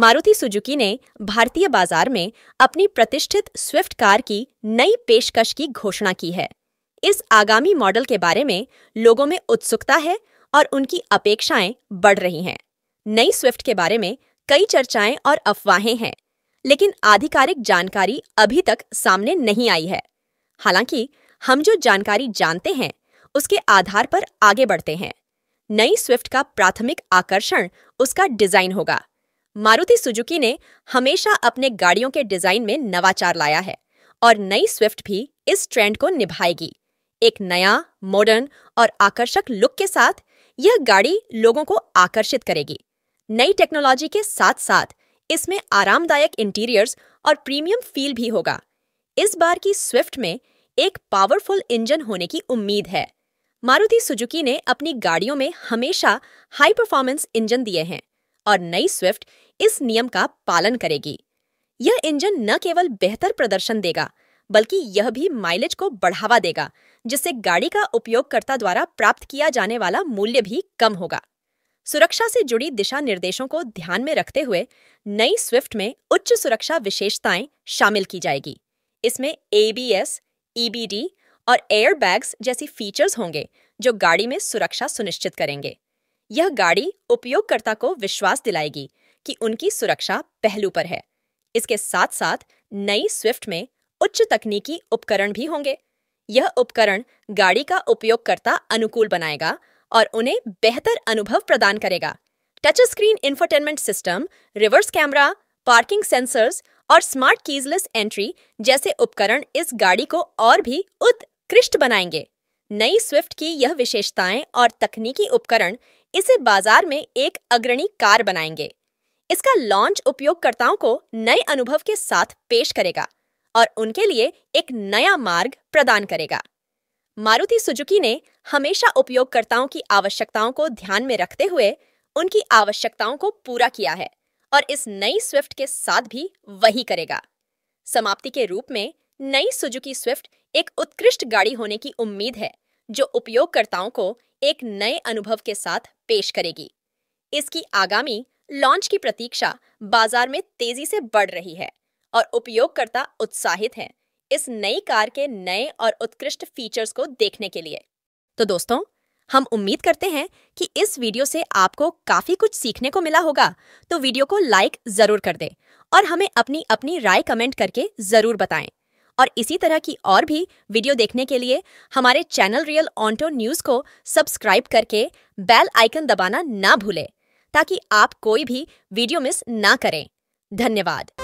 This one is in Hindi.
मारुति सुजुकी ने भारतीय बाजार में अपनी प्रतिष्ठित स्विफ्ट कार की नई पेशकश की घोषणा की है इस आगामी मॉडल के बारे में लोगों में उत्सुकता है और उनकी अपेक्षाएं बढ़ रही हैं नई स्विफ्ट के बारे में कई चर्चाएं और अफवाहें हैं लेकिन आधिकारिक जानकारी अभी तक सामने नहीं आई है हालांकि हम जो जानकारी जानते हैं उसके आधार पर आगे बढ़ते हैं नई स्विफ्ट का प्राथमिक आकर्षण उसका डिजाइन होगा मारुति सुजुकी ने हमेशा अपने गाड़ियों के डिजाइन में नवाचार लाया है और नई स्विफ्ट भी इस ट्रेंड को निभाएगी एक नया मॉडर्न और आकर्षक लुक के साथ यह गाड़ी लोगों को आकर्षित करेगी नई टेक्नोलॉजी के साथ साथ इसमें आरामदायक इंटीरियर्स और प्रीमियम फील भी होगा इस बार की स्विफ्ट में एक पावरफुल इंजन होने की उम्मीद है मारुति सुजुकी ने अपनी गाड़ियों में हमेशा हाई परफॉर्मेंस इंजन दिए हैं और नई स्विफ्ट इस नियम का पालन करेगी यह इंजन न केवल बेहतर प्रदर्शन देगा बल्कि यह भी माइलेज को बढ़ावा देगा जिससे गाड़ी का उपयोगकर्ता द्वारा प्राप्त किया जाने वाला मूल्य भी कम होगा सुरक्षा से जुड़ी दिशा निर्देशों को ध्यान में रखते हुए नई स्विफ्ट में उच्च सुरक्षा विशेषताएं शामिल की जाएगी इसमें एबीएस, ईबीडी e और एयरबैग्स जैसी फीचर्स होंगे जो गाड़ी में सुरक्षा सुनिश्चित करेंगे यह गाड़ी उपयोगकर्ता को विश्वास दिलाएगी कि उनकी सुरक्षा पहलू पर है इसके साथ साथ नई स्विफ्ट में उच्च तकनीकी उपकरण भी होंगे यह उपकरण गाड़ी का उपयोगकर्ता अनुकूल बनाएगा और उन्हें बेहतर अनुभव प्रदान करेगा touch screen infotainment system reverse camera parking sensors और स्मार्ट कीजलेस एंट्री जैसे उपकरण इस गाड़ी को और भी उत्कृष्ट बनाएंगे नई स्विफ्ट की यह विशेषताएं और तकनीकी उपकरण इसे बाजार में एक अग्रणी कार बनाएंगे इसका लॉन्च उपयोगकर्ताओं को नए अनुभव के साथ पेश करेगा और उनके लिए एक नया मार्ग प्रदान करेगा मारुति सुजुकी ने हमेशा उपयोगकर्ताओं की आवश्यकताओं को ध्यान में रखते हुए उनकी आवश्यकताओं को पूरा किया है और इस नई स्विफ्ट के साथ भी वही करेगा समाप्ति के रूप में नई सुजुकी स्विफ्ट एक उत्कृष्ट गाड़ी होने की उम्मीद है जो उपयोगकर्ताओं को एक नए अनुभव के साथ पेश करेगी इसकी आगामी लॉन्च की प्रतीक्षा बाजार में तेजी से बढ़ रही है और उपयोगकर्ता उत्साहित हैं इस नई कार के नए और उत्कृष्ट फीचर्स को देखने के लिए तो दोस्तों हम उम्मीद करते हैं कि इस वीडियो से आपको काफी कुछ सीखने को मिला होगा तो वीडियो को लाइक जरूर कर दें और हमें अपनी अपनी राय कमेंट करके जरूर बताएं और इसी तरह की और भी वीडियो देखने के लिए हमारे चैनल रियल ऑन्टो न्यूज को सब्सक्राइब करके बेल आइकन दबाना ना भूलें ताकि आप कोई भी वीडियो मिस ना करें धन्यवाद